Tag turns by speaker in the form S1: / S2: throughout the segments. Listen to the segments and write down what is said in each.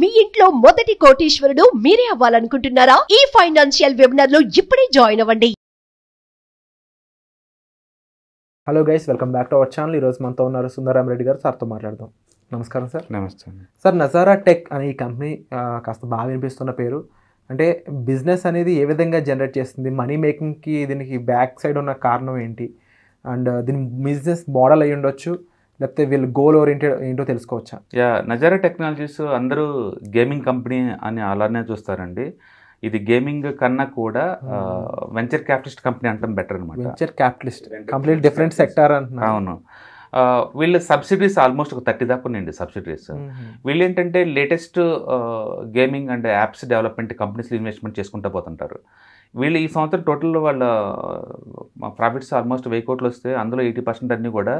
S1: మీ ఇంట్లో మొదటి కోటీశ్వరుడు మీరే అవ్వాలనుకుంటున్నారా ఈ ఫైనాన్షియల్ వెబినార్ లో ఇప్పుడే జాయిన్ అవ్వండి hello guys welcome back to our channel ఈరోజు మనతో ఉన్నారు సుందరరామ్ రెడ్డి గారు సార్తో మాట్లాడదాం నమస్కారం సార్ నమస్తే సార్ నజారా టెక్ అనే ఈ కంపెనీ కాస్త బాగా వినిపిస్తున్న పేరు అంటే బిజినెస్ అనేది ఏ విధంగా జనరేట్ చేస్తుంది మనీ మేకింగ్కి దీనికి బ్యాక్ సైడ్ ఉన్న కారణం ఏంటి అండ్ దీని బిజినెస్ మోడల్ అయ్యి ఉండొచ్చు లేకపోతే వీళ్ళు గోల్ ఓరియంటెడ్ ఏంటో తెలుసుకోవచ్చా
S2: యా నజారా టెక్నాలజీస్ అందరూ గేమింగ్ కంపెనీ అని అలానే చూస్తారండి ఇది గేమింగ్ కన్నా కూడా వెంచర్ క్యాపిటలిస్ట్ కంపెనీ అంటాం బెటర్ అనమాట
S1: venture capitalist complete different sector అంటున్నా
S2: అవును వీళ్ళ సబ్సిడీస్ ఆల్మోస్ట్ ఒక థర్టీ దాకా ఉన్నాయండి సబ్సిడీస్ వీళ్ళు ఏంటంటే latest gaming and apps development కంపెనీస్లో ఇన్వెస్ట్మెంట్ చేసుకుంటూ పోతుంటారు వీళ్ళు ఈ సంవత్సరం టోటల్ వాళ్ళ ప్రాఫిట్స్ ఆల్మోస్ట్ వెయ్యి కోట్లు వస్తే అందులో ఎయిటీ పర్సెంట్ అన్నీ కూడా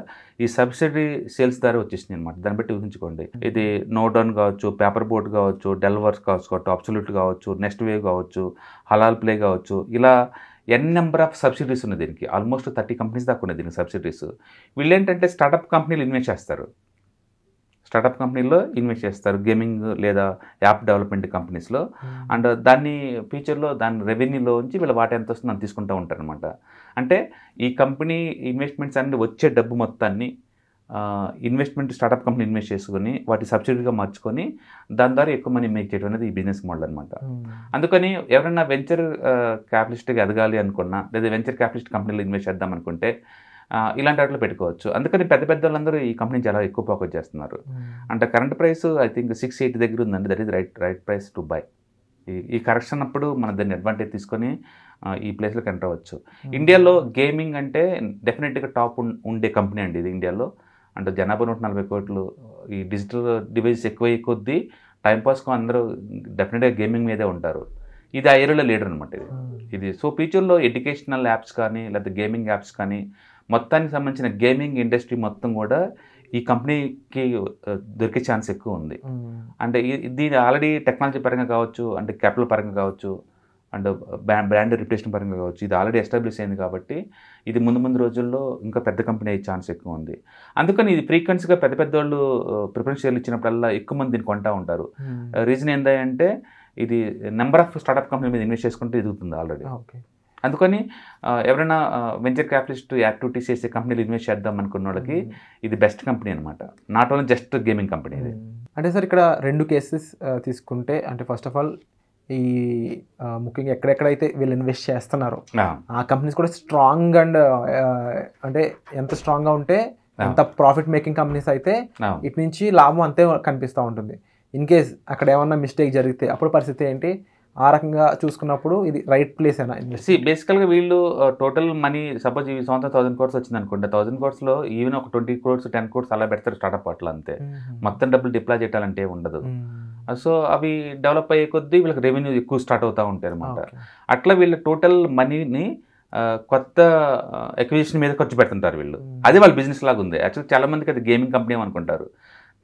S2: ఈ సబ్సిడీ సేల్స్ ద్వారా వచ్చేసింది అనమాట దాన్ని బట్టి ఊహించుకోండి ఇది నోడౌన్ కావచ్చు పేపర్ బోట్ కావచ్చు డెల్వర్స్ కావచ్చు అబ్సల్యూట్ కావచ్చు నెక్స్ట్ వేవ్ కావచ్చు హలాల్ ప్లే కావచ్చు ఇలా ఎన్ నెంబర్ ఆఫ్ సబ్సిడీస్ ఉన్నాయి దీనికి ఆల్మోస్ట్ థర్టీ కంపెనీస్ దాకా ఉన్నాయి దీనికి సబ్సిడీస్ వీళ్ళు ఏంటంటే స్టార్టప్ కంపెనీలు ఇన్వెస్ట్ చేస్తారు స్టార్టప్ కంపెనీల్లో ఇన్వెస్ట్ చేస్తారు గేమింగ్ లేదా యాప్ డెవలప్మెంట్ కంపెనీస్లో అండ్ దాన్ని ఫ్యూచర్లో దాని రెవెన్యూలో ఉంచి వీళ్ళు వాటి ఎంత వస్తుందో తీసుకుంటూ ఉంటారనమాట అంటే ఈ కంపెనీ ఇన్వెస్ట్మెంట్స్ అన్ని వచ్చే డబ్బు మొత్తాన్ని ఇన్వెస్ట్మెంట్ స్టార్టప్ కంపెనీ ఇన్వెస్ట్ చేసుకుని వాటి సబ్సిడీగా మార్చుకొని దాని ద్వారా ఎక్కువ మనీ మేక్ చేయడం అనేది ఈ బిజినెస్ మోడల్ అనమాట అందుకని ఎవరైనా వెంచర్ క్యాపిటలిస్ట్గా ఎదగాలి అనుకున్నా లేదా వెంచర్ క్యాపిటలిస్ట్ కంపెనీలో ఇన్వెస్ట్ చేద్దాం అనుకుంటే ఇలాంటి వాటిలో పెట్టుకోవచ్చు అందుకని పెద్ద పెద్ద వాళ్ళందరూ ఈ కంపెనీ చాలా ఎక్కువ ఫోకస్ చేస్తున్నారు hmm. అంటే current price I think six eight దగ్గర ఉందండి that is right right price to buy ఈ కరెక్షన్ అప్పుడు మనం దాన్ని అడ్వాంటేజ్ తీసుకొని ఈ ప్లేస్లో ఎంటర్ అవ్వచ్చు ఇండియాలో hmm. గేమింగ్ అంటే డెఫినెట్గా టాప్ ఉండే కంపెనీ అండి ఇది ఇండియాలో అంటే జనాభా నూట నలభై కోట్లు ఈ డిజిటల్ డివైస్ ఎక్కువ కొద్దీ టైంపాస్కు అందరూ డెఫినెట్గా గేమింగ్ మీదే ఉంటారు ఇది ఆ ఏరియాలో లీడర్ అనమాట ఇది hmm. ఇది సో ఫ్యూచర్లో ఎడ్యుకేషనల్ యాప్స్ కానీ లేకపోతే గేమింగ్ యాప్స్ కానీ మొత్తానికి సంబంధించిన గేమింగ్ ఇండస్ట్రీ మొత్తం కూడా ఈ కంపెనీకి దొరికే ఛాన్స్ ఎక్కువ ఉంది hmm. అంటే దీని ఆల్రెడీ టెక్నాలజీ పరంగా కావచ్చు అంటే క్యాపిటల్ పరంగా కావచ్చు అండ్ బ్రాండ్ రిప్యుటేషన్ పరంగా కావచ్చు ఇది ఆల్రెడీ ఎస్టాబ్లిష్ అయింది కాబట్టి ఇది ముందు ముందు రోజుల్లో ఇంకా పెద్ద కంపెనీ అయ్యే ఛాన్స్ ఎక్కువ ఉంది అందుకని ఇది ఫ్రీక్వెన్సీగా పెద్ద పెద్ద వాళ్ళు ప్రిఫరెన్స్ షేర్లు ఇచ్చినప్పుడల్లా ఎక్కువ మంది దీన్ని కొంటా ఉంటారు hmm. రీజన్ ఏంటంటే ఇది నెంబర్ ఆఫ్ స్టార్ట్అప్ కంపెనీ మీద ఇన్వెస్ట్ చేసుకుంటే ఎదుగుతుంది ఆల్రెడీ అందుకని ఎవరైనా వెంచర్ క్యాపిటలిస్ట్ యాక్టివిటీస్ చేసే కంపెనీలు ఇన్వెస్ట్ చేద్దాం అనుకున్న వాళ్ళకి hmm. ఇది బెస్ట్ కంపెనీ అనమాట not only just gaming company
S1: ఇది hmm. అంటే సార్ ఇక్కడ రెండు కేసెస్ తీసుకుంటే అంటే ఫస్ట్ ఆఫ్ ఆల్ ఈ ముఖ్యంగా ఎక్కడెక్కడైతే వీళ్ళు ఇన్వెస్ట్ చేస్తున్నారో ఆ కంపెనీస్ కూడా స్ట్రాంగ్ అండ్ అంటే ఎంత స్ట్రాంగ్గా ఉంటే ఎంత ప్రాఫిట్ మేకింగ్ కంపెనీస్ అయితే ఇటు నుంచి లాభం అంతే కనిపిస్తూ ఉంటుంది ఇన్ కేస్ అక్కడ ఏమన్నా మిస్టేక్ జరిగితే అప్పుడు పరిస్థితి ఏంటి ఆ రకంగా చూసుకున్నప్పుడు ఇది రైట్ ప్లేస్ అయినా
S2: సి బేసికల్గా వీళ్ళు టోటల్ మనీ సపోజ్ ఈ సంవత్సరం థౌసండ్ కోర్స్ వచ్చింది అనుకుంటే థౌసండ్ కోర్స్లో ఈవెన్ ఒక ట్వంటీ కోర్స్ టెన్ కోర్స్ అలా పెడతారు స్టార్ట్అప్ అట్లా అంతే మొత్తం డబ్బులు డిప్లా చేయాలంటే ఉండదు సో అవి డెవలప్ అయ్యే కొద్దీ వీళ్ళకి రెవెన్యూ ఎక్కువ స్టార్ట్ అవుతూ ఉంటాయి అనమాట అట్లా వీళ్ళ టోటల్ మనీని కొత్త ఎక్విజిషన్ uh, మీద ఖర్చు పెడుతుంటారు వీళ్ళు అదే వాళ్ళ బిజినెస్ లాగా ఉంది యాక్చువల్లీ చాలా మందికి అది గేమింగ్ కంపెనీ అనుకుంటారు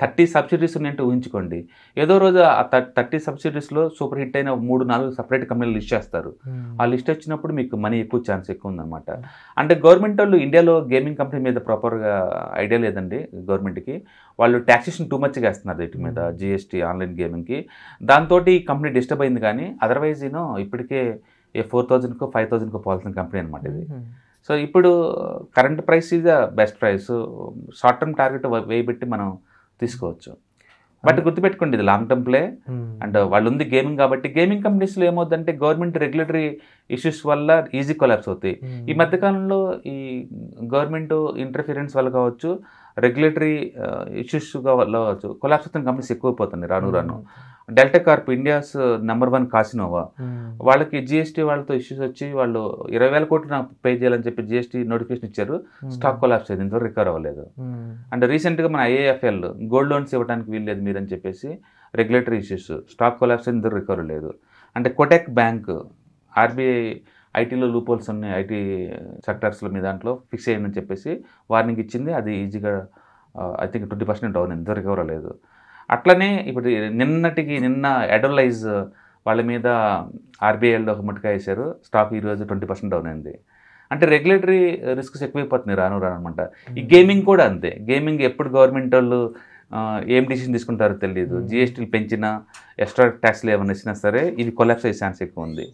S2: థర్టీ సబ్సిడీస్ ఉన్నాయంటే ఊహించుకోండి ఏదో రోజు ఆ థర్టీ సబ్సిడీస్లో సూపర్ హిట్ అయిన మూడు నాలుగు సపరేట్ కంపెనీలు లిస్ట్ చేస్తారు ఆ లిస్ట్ వచ్చినప్పుడు మీకు మనీ ఎక్కువ ఛాన్స్ ఎక్కువ ఉందన్నమాట అంటే గవర్నమెంట్ వాళ్ళు ఇండియాలో గేమింగ్ కంపెనీ మీద ప్రాపర్గా ఐడియా లేదండి గవర్నమెంట్కి వాళ్ళు ట్యాక్సేషన్ టూ మచ్ వేస్తున్నారు వీటి మీద జిఎస్టీ ఆన్లైన్ గేమింగ్కి దాంతో ఈ కంపెనీ డిస్టర్బ్ అయింది కానీ అదర్వైజ్ ఈనో ఇప్పటికే ఏ ఫోర్ థౌజండ్కో ఫైవ్ థౌజండ్కో పోవాల్సిన కంపెనీ అనమాట ఇది సో ఇప్పుడు current price is the best price short term target వేయబెట్టి మనం తీసుకోవచ్చు బట్ గుర్తుపెట్టుకోండి ఇది లాంగ్ టర్మ్ ప్లే అండ్ వాళ్ళు ఉంది గేమింగ్ కాబట్టి గేమింగ్ కంపెనీస్లో ఏమవుతుందంటే గవర్నమెంట్ రెగ్యులేటరీ ఇష్యూస్ వల్ల ఈజీ కొలాప్స్ అవుతాయి ఈ hmm. మధ్యకాలంలో ఈ గవర్నమెంట్ ఇంటర్ఫిరెన్స్ వల్ల కావచ్చు రెగ్యులేటరీ ఇష్యూస్గా వల్ల కొలాప్స్ అవుతున్న కంపెనీస్ ఎక్కువైపోతుంది రాను రాను delta corp India's number one కాసినోవా వాళ్ళకి జిఎస్టీ వాళ్ళతో ఇష్యూస్ వచ్చి వాళ్ళు ఇరవై వేల కోట్లు నాకు పే చేయాలని చెప్పి జిఎస్టీ నోటిఫికేషన్ ఇచ్చారు స్టాక్ కొలాప్స్ అయింది ఇంతవరకు రికవర్ అవ్వలేదు అండ్ రీసెంట్గా మన ఐఏఎఫ్ఎల్ గోల్డ్ లోన్స్ ఇవ్వడానికి వీల్లేదు మీరని చెప్పేసి రెగ్యులేటరీ ఇష్యూస్ స్టాక్ కొలాప్స్ అయింది ఇంతవరకు రికవర్ లేదు అంటే కొటెక్ బ్యాంక్ ఆర్బీఐ ఐటీలో లూపోల్స్ ఉన్నాయి ఐటీ సెక్టర్స్లో మీ దాంట్లో ఫిక్స్ చేయండి అని చెప్పేసి వార్నింగ్ ఇచ్చింది అది ఈజీగా I think twenty percent down ఎంత రికవర్ లేదు అట్లనే ఇప్పుడు నిన్నటికి నిన్న అడోలైజ్ వాళ్ళ మీద ఆర్బీఐలో ఒక ముట్టుగా వేశారు స్టాక్ ఈరోజు ట్వంటీ పర్సెంట్ డౌన్ అయింది అంటే రెగ్యులేటరీ రిస్క్స్ ఎక్కువైపోతున్నాయి రాను రాను అనమాట ఈ గేమింగ్ hmm. కూడా అంతే గేమింగ్ ఎప్పుడు గవర్నమెంట్ వాళ్ళు ఏం డిసిషన్ తీసుకుంటారో తెలియదు జిఎస్టీలు hmm. పెంచినా ఎక్స్ట్రా ట్యాక్స్లు ఏమైనా ఇచ్చినా సరే ఇది కొలాప్స్ అయ్యే ఛాన్స్ ఎక్కువ ఉంది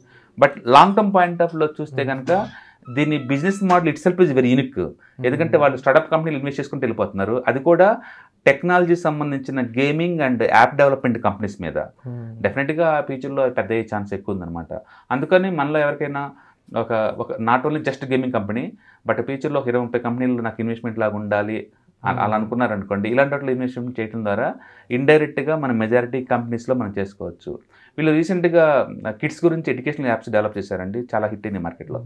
S2: బట్ లాంగ్ టర్మ్ పాయింట్ లో చూస్తే కనుక hmm. దీని business model itself is very unique hmm. ఎందుకంటే వాళ్ళు స్టార్టప్ కంపెనీలు ఇన్వెస్ట్ చేసుకుని వెళ్ళిపోతున్నారు అది కూడా టెక్నాలజీ సంబంధించిన gaming and app development companies మీద hmm. డెఫినెట్గా ఫ్యూచర్లో పెద్ద ఛాన్స్ ఎక్కువ ఉందన్నమాట అందుకని మనలో ఎవరికైనా ఒక ఒక not only just gaming company but ఫ్యూచర్లో ఒక ఇరవై ముప్పై కంపెనీలు నాకు ఇన్వెస్ట్మెంట్ లాగా ఉండాలి అలా అనుకున్నారనుకోండి ఇలాంటి వాటిలో ఇన్వెస్ట్మెంట్ చేయడం ద్వారా ఇండైరెక్ట్గా మన మెజారిటీ కంపెనీస్లో మనం చేసుకోవచ్చు వీళ్ళు రీసెంట్గా కిడ్స్ గురించి ఎడ్యుకేషనల్ యాప్స్ డెవలప్ చేశారండి చాలా హిట్ అయింది మార్కెట్లో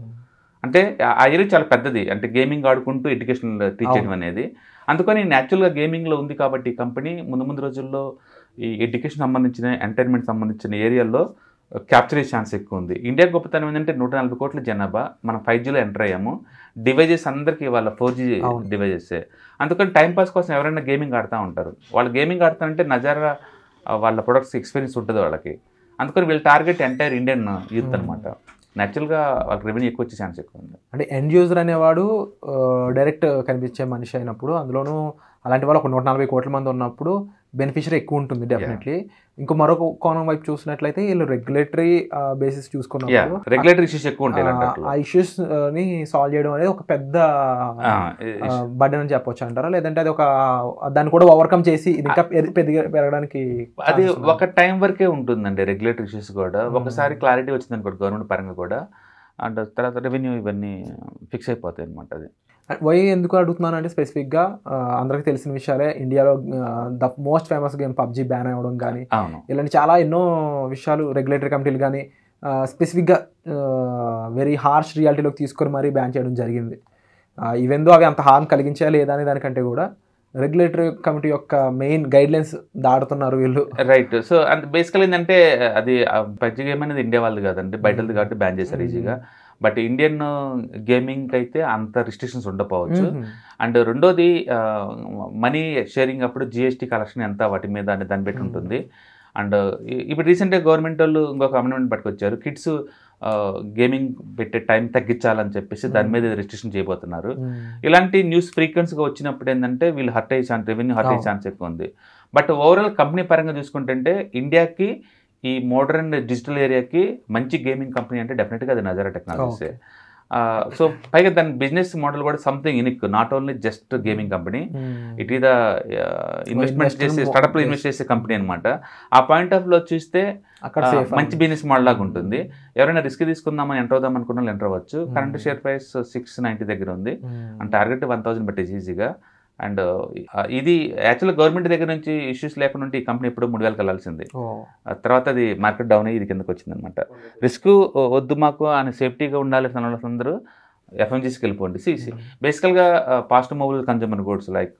S2: అంటే ఆ ఏరియా చాలా పెద్దది అంటే గేమింగ్ ఆడుకుంటూ ఎడ్యుకేషన్ తీర్చడం అనేది అందుకని న్యాచురల్గా గేమింగ్లో ఉంది కాబట్టి కంపెనీ ముందు ముందు రోజుల్లో ఈ ఎడ్యుకేషన్ సంబంధించిన ఎంటర్టైన్మెంట్ సంబంధించిన ఏరియాల్లో క్యాప్చర్ అయ్యే ఛాన్స్ ఎక్కువ ఉంది ఇండియా గొప్పతనం ఏంటంటే నూట నలభై కోట్ల జనాభా మనం ఫైవ్ జీలో ఎంటర్ అయ్యాము డివైజెస్ అందరికీ వాళ్ళ ఫోర్ జీ డివైజెస్ అందుకని టైంపాస్ కోసం ఎవరైనా గేమింగ్ ఆడుతూ ఉంటారు వాళ్ళు గేమింగ్ ఆడుతారంటే నజారా వాళ్ళ ప్రొడక్ట్స్ ఎక్స్పీరియన్స్ ఉంటుంది వాళ్ళకి అందుకని వీళ్ళ టార్గెట్ ఎంటైర్ ఇండియన్ యూత్ అనమాట న్యాచురల్గా వాళ్ళకి రెవెన్యూ ఎక్కువ వచ్చే ఛాన్స్ ఎక్కువ ఉంది
S1: అంటే ఎండ్ యూజర్ అనేవాడు డైరెక్ట్ కనిపించే మనిషి అయినప్పుడు అందులోనూ అలాంటి వాళ్ళు ఒక నూట నలభై కోట్ల మంది ఉన్నప్పుడు బెనిఫిషరీ ఎక్కువ ఉంటుంది డెఫినెట్లీ ఇంకో మరొక కోణం వైపు చూసినట్లయితే వీళ్ళు రెగ్యులేటరీ బేసిస్ చూసుకున్నప్పుడు రెగ్యులేటరీ ఇష్యూస్ ఎక్కువ ఉంటాయి ఆ ఇష్యూస్ ని సాల్వ్ చేయడం అనేది ఒక పెద్ద బర్డెన్ అని చెప్పొచ్చు అంటారా లేదంటే అది ఒక దాన్ని కూడా ఓవర్కమ్ చేసి ఇది ఇంకా పెరగడానికి అది
S2: ఒక టైం వరకే ఉంటుందండి రెగ్యులేటరీ ఇష్యూస్ కూడా hmm. ఒకసారి క్లారిటీ వచ్చింది అనుకోండి గవర్నమెంట్ పరంగా కూడా అండ్ తర్వాత రెవెన్యూ ఇవన్నీ ఫిక్స్ అయిపోతాయి అనమాట అది
S1: వై ఎందుకు అడుగుతున్నాను అంటే స్పెసిఫిక్గా అందరికీ తెలిసిన విషయాలే ఇండియాలో the most famous game PUBG ban అవ్వడం కానీ ఇలాంటి చాలా ఎన్నో విషయాలు రెగ్యులేటరీ కమిటీలు కానీ స్పెసిఫిక్గా వెరీ హార్ష్ రియాలిటీలోకి తీసుకొని మరీ బ్యాన్ చేయడం జరిగింది ఇవెందో అవి అంత హార్మ్ కలిగించా లేదా అనే దానికంటే కూడా రెగ్యులేటరీ కమిటీ యొక్క మెయిన్ గైడ్ లైన్స్ దాడుతున్నారు వీళ్ళు
S2: రైట్ సో అండ్ బేసికల్ ఏంటంటే అది పబ్జి గేమ్ అనేది ఇండియా వాళ్ళది కాదండి hmm. బయటది కాబట్టి బ్యాన్ చేశారు hmm. ఈజీగా బట్ ఇండియన్ గేమింగ్ అయితే అంత రిస్ట్రిక్షన్స్ ఉండకపోవచ్చు అండ్ రెండోది మనీ షేరింగ్ అప్పుడు జిఎస్టీ కలెక్షన్ ఎంత వాటి మీద అనేది దాన్ని బట్టి ఉంటుంది అండ్ ఇప్పుడు రీసెంట్గా గవర్నమెంట్ వాళ్ళు ఇంకొక అమెండ్మెంట్ పట్టుకొచ్చారు కిడ్స్ గేమింగ్ పెట్టే టైం తగ్గించాలని చెప్పేసి దాని మీద రిస్ట్రిక్షన్ చేయబోతున్నారు ఇలాంటి న్యూస్ ఫ్రీక్వెన్సీగా వచ్చినప్పుడు ఏంటంటే వీళ్ళు హర్ట్ అయ్యే ఛాన్స్ రెవెన్యూ హర్ట్ అయ్యే ఛాన్స్ ఎక్కువ ఉంది బట్ ఓవరాల్ కంపెనీ పరంగా చూసుకుంటే ఇండియాకి ఈ మోడర్న్ డిజిటల్ ఏరియాకి మంచి గేమింగ్ కంపెనీ అంటే డెఫినెట్గా అది నజరా టెక్నాలజీసే సో పైగా దాని బిజినెస్ మోడల్ కూడా something unique not only just gaming company it the investment చేసే లో ఇన్వెస్ట్ చేసే కంపెనీ అనమాట ఆ పాయింట్ ఆఫ్ లో చూస్తే అక్కడ మంచి బిజినెస్ మోడల్ లాగా ఉంటుంది hmm. ఎవరైనా రిస్క్ తీసుకుందామని ఎంటర్ అవుదాం అనుకున్న వాళ్ళు ఎంటర్ అవ్వచ్చు current share price six ninety దగ్గర ఉంది and target one thousand but ఈజీగా అండ్ ఇది యాక్చువల్గా గవర్నమెంట్ దగ్గర నుంచి ఇష్యూస్ లేకుండా ఈ కంపెనీ ఎప్పుడు మూడు వేలకు వెళ్ళాల్సింది తర్వాత అది మార్కెట్ డౌన్ అయ్యి ఇది కిందకు వచ్చింది అనమాట రిస్క్ వద్దు మాకు అని సేఫ్టీగా ఉండాలి అందరూ ఎఫ్ఎంజీస్కి వెళ్ళిపోండి సిసి బేసికల్గా పాస్ట్ మొబైల్ కన్జ్యూమర్ గూడ్స్ లైక్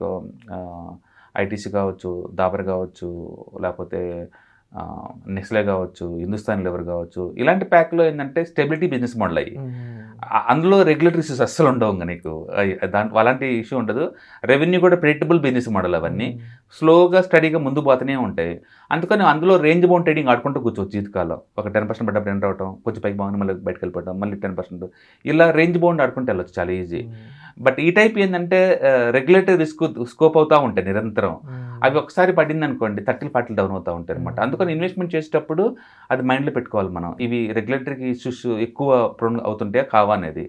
S2: ఐటీసీ కావచ్చు దాబర్ కావచ్చు లేకపోతే నెస్లే కావచ్చు హిందుస్థాన్ లివర్ కావచ్చు ఇలాంటి ప్యాక్లో ఏంటంటే స్టెబిలిటీ బిజినెస్ మోడల్ అయ్యి hmm. అందులో రెగ్యులేటరీ ఇష్యూస్ అస్సలు ఉండవు ఇంకా నీకు దాంట్లో అలాంటి ఇష్యూ ఉండదు రెవెన్యూ కూడా ప్రిడిక్టబుల్ బిజినెస్ మోడల్ అవన్నీ స్లోగా స్టడీగా ముందు పోతూనే ఉంటాయి అందుకని అందులో రేంజ్ బౌండ్ ట్రేడింగ్ ఆడుకుంటూ కూర్చోవచ్చు జీతకాలం ఒక టెన్ పర్సెంట్ పడ్డ ఎంటర్ అవ్వడం కొంచెం పైకి బాగుంది మళ్ళీ బయటకు వెళ్ళిపోవడం మళ్ళీ టెన్ పర్సెంట్ ఇలా రేంజ్ బౌండ్ ఆడుకుంటూ వెళ్ళొచ్చు చాలా ఈజీ బట్ ఈ టైప్ ఏంటంటే రెగ్యులేటరీ రిస్క్ స్కోప్ అవుతూ ఉంటాయి నిరంతరం అవి ఒకసారి పడింది అనుకోండి తట్టిలు పాటలు డౌన్ అవుతూ ఉంటాయి అనమాట అందుకని ఇన్వెస్ట్మెంట్ చేసేటప్పుడు అది మైండ్లో పెట్టుకోవాలి మనం ఇవి రెగ్యులేటరీ ఇష్యూస్ ఎక్కువ ప్రొన్ అవుతుంటాయా కావా అనేది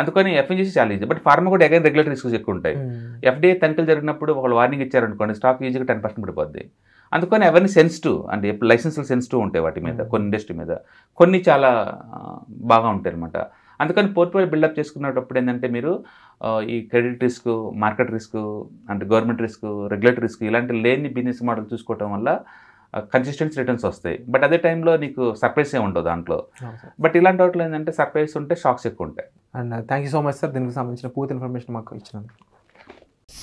S2: అందుకని ఎఫ్ఎన్జీసీ చాలా ఈజీ బట్ ఫార్మా కూడా ఎగైన్ రెగ్యులేటరీ ఇష్యూస్ ఎక్కువ ఉంటాయి ఎఫ్డీఐ తనిఖీలు జరిగినప్పుడు ఒకళ్ళు వార్నింగ్ ఇచ్చారనుకోండి స్టాక్ ఈజీగా టెన్ పర్సెంట్ పడిపోద్ది అందుకని ఎవరిని సెన్సిటివ్ అంటే లైసెన్స్లు సెన్సిటివ్ ఉంటాయి వాటి మీద కొన్ని ఇండస్ట్రీ మీద కొన్ని చాలా బాగా ఉంటాయి అనమాట అందుకని పోర్ట్ఫోలియో బిల్డప్ చేసుకున్నప్పుడు ఏంటంటే మీరు ఈ క్రెడిట్ రిస్క్ మార్కెట్ రిస్క్ అంటే గవర్నమెంట్ రిస్క్ రెగ్యులేటరీ రిస్క్ ఇలాంటి లేని బిజినెస్ మోడల్ చూసుకోవడం వల్ల కన్సిస్టెన్సీ రిటర్న్స్ వస్తాయి బట్ అదే టైంలో నీకు సర్ప్రైజ్ ఏ ఉండవు దాంట్లో బట్ ఇలాంటి వాటిలో ఏంటంటే సర్ప్రైజ్ ఉంటే షాక్స్
S1: ఎక్కువ ఉంటాయి and thank you so much sir దీనికి సంబంధించిన పూర్తి ఇన్ఫర్మేషన్ మాకు ఇచ్చిన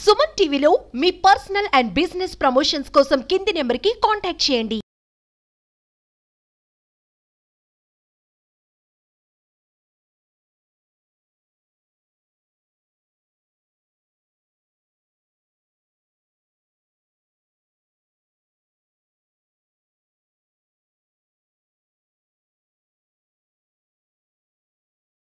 S1: సుమన్ టీవీలో మీ పర్సనల్ అండ్ బిజినెస్ ప్రమోషన్స్ కోసం కింది నెంబర్కి కాంటాక్ట్ చేయండి